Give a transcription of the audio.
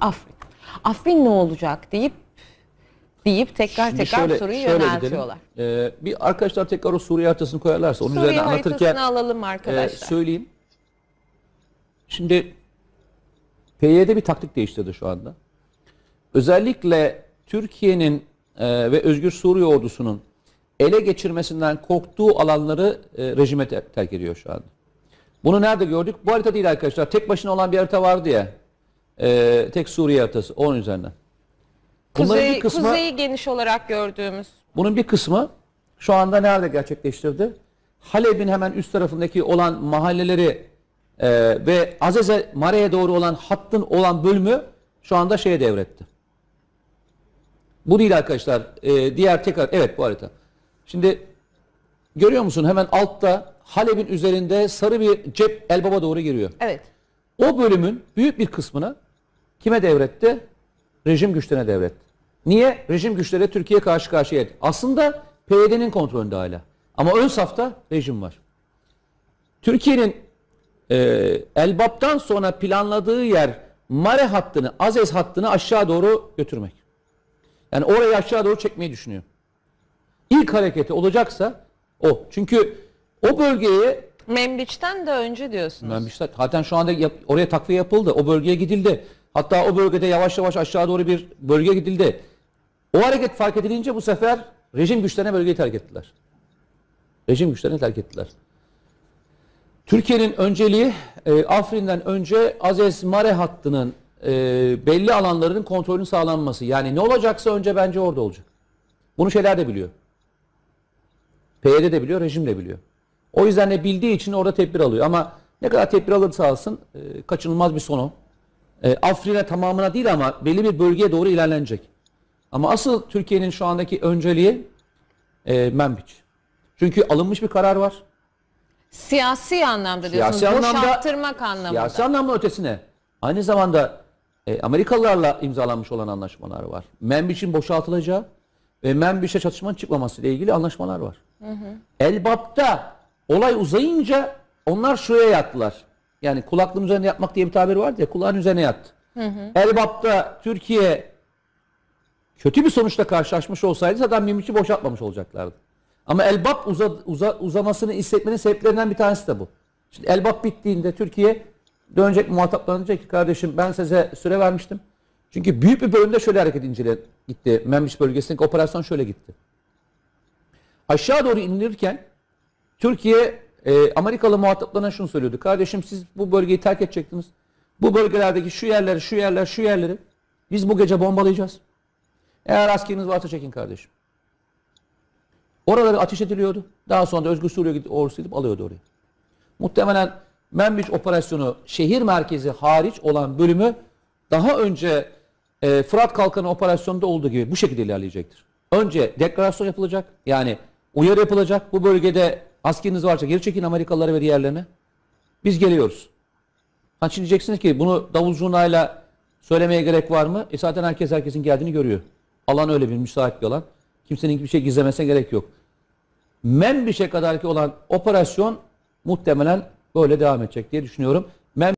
Afrin. Afrin ne olacak deyip deyip tekrar Şimdi tekrar şöyle, soruyu şöyle yöneltiyorlar. Ee, bir arkadaşlar tekrar o Suriye haritasını koyarlarsa onun üzerine anlatırken alalım ee, arkadaşlar. E, söyleyeyim. Şimdi PYD bir taktik değiştirdi şu anda. Özellikle Türkiye'nin e, ve Özgür Suriye ordusunun ele geçirmesinden korktuğu alanları e, rejime ter terk ediyor şu anda. Bunu nerede gördük? Bu harita değil arkadaşlar. Tek başına olan bir harita vardı ya. Ee, tek Suriye haritası 10 üzerinden. Kuzey, bir kısmı- kuzeyi geniş olarak gördüğümüz. Bunun bir kısmı şu anda nerede gerçekleştirdi? Halep'in hemen üst tarafındaki olan mahalleleri e, ve Azize Mare'ye doğru olan hattın olan bölümü şu anda şeye devretti. Bu değil arkadaşlar. E, diğer tek evet bu harita. Şimdi görüyor musun hemen altta Halep'in üzerinde sarı bir cep Elbaba doğru giriyor. Evet. O bölümün büyük bir kısmını Kime devretti? Rejim güçlerine devretti. Niye? Rejim güçleri Türkiye karşı karşıya. Yedi. Aslında PYD'nin kontrolünde hala. Ama ön safta rejim var. Türkiye'nin e, Elbap'tan sonra planladığı yer Mare hattını, Azez hattını aşağı doğru götürmek. Yani orayı aşağı doğru çekmeyi düşünüyor. İlk hareketi olacaksa o. Çünkü o bölgeye Membiç'ten de önce diyorsunuz. Membiç'ten zaten şu anda yap, oraya takviye yapıldı. O bölgeye gidildi. Hatta o bölgede yavaş yavaş aşağı doğru bir bölge gidildi. O hareket fark edilince bu sefer rejim güçlerine bölgeyi terk ettiler. Rejim güçlerini terk ettiler. Türkiye'nin önceliği e, Afrin'den önce Azes Mare hattının e, belli alanlarının kontrolünün sağlanması. Yani ne olacaksa önce bence orada olacak. Bunu şeyler de biliyor. PYD de biliyor, rejim de biliyor. O yüzden de bildiği için orada tedbir alıyor. Ama ne kadar tedbir alırsa alsın e, kaçınılmaz bir sonu. E, Afrin'e tamamına değil ama belli bir bölgeye doğru ilerlenecek. Ama asıl Türkiye'nin şu andaki önceliği e, Membiç. Çünkü alınmış bir karar var. Siyasi anlamda diyorsunuz. Siyasi anlamda, Boşalttırmak anlamında. Siyasi anlamda ötesine. Aynı zamanda e, Amerikalılarla imzalanmış olan anlaşmalar var. Membiç'in boşaltılacağı ve Membiç'e çatışmanın çıkmaması ile ilgili anlaşmalar var. Hı hı. Elbap'ta olay uzayınca onlar şuraya yattılar. Yani kulaklığın üzerine yatmak diye bir tabir vardı ya kulağın üzerine yattı. Hı hı. Türkiye kötü bir sonuçla karşılaşmış olsaydı zaten Mimic'i boşaltmamış olacaklardı. Ama Elbap uza, uza, uzamasını hissetmenin sebeplerinden bir tanesi de bu. Şimdi Elbap bittiğinde Türkiye dönecek muhataplanacak ki kardeşim ben size süre vermiştim. Çünkü büyük bir bölümde şöyle hareket incele gitti. Memlis bölgesindeki operasyon şöyle gitti. Aşağı doğru inilirken Türkiye e, Amerikalı muhataplarına şunu söylüyordu. Kardeşim siz bu bölgeyi terk edecektiniz. Bu bölgelerdeki şu yerler, şu yerler, şu yerleri biz bu gece bombalayacağız. Eğer askeriniz varsa çekin kardeşim. Oraları ateş ediliyordu. Daha sonra da Özgür Suriye gidip ordusu gidip alıyordu orayı. Muhtemelen Membiç operasyonu şehir merkezi hariç olan bölümü daha önce e, Fırat Kalkanı operasyonunda olduğu gibi bu şekilde ilerleyecektir. Önce deklarasyon yapılacak. Yani uyarı yapılacak. Bu bölgede Askeriniz varsa geri çekin Amerikalılara ve diğerlerine. Biz geliyoruz. Ha şimdi diyeceksiniz ki bunu davulcunayla söylemeye gerek var mı? E zaten herkes herkesin geldiğini görüyor. Alan öyle bir müsait bir alan. Kimsenin bir şey gizlemesine gerek yok. Membiş'e kadar ki olan operasyon muhtemelen böyle devam edecek diye düşünüyorum. Mem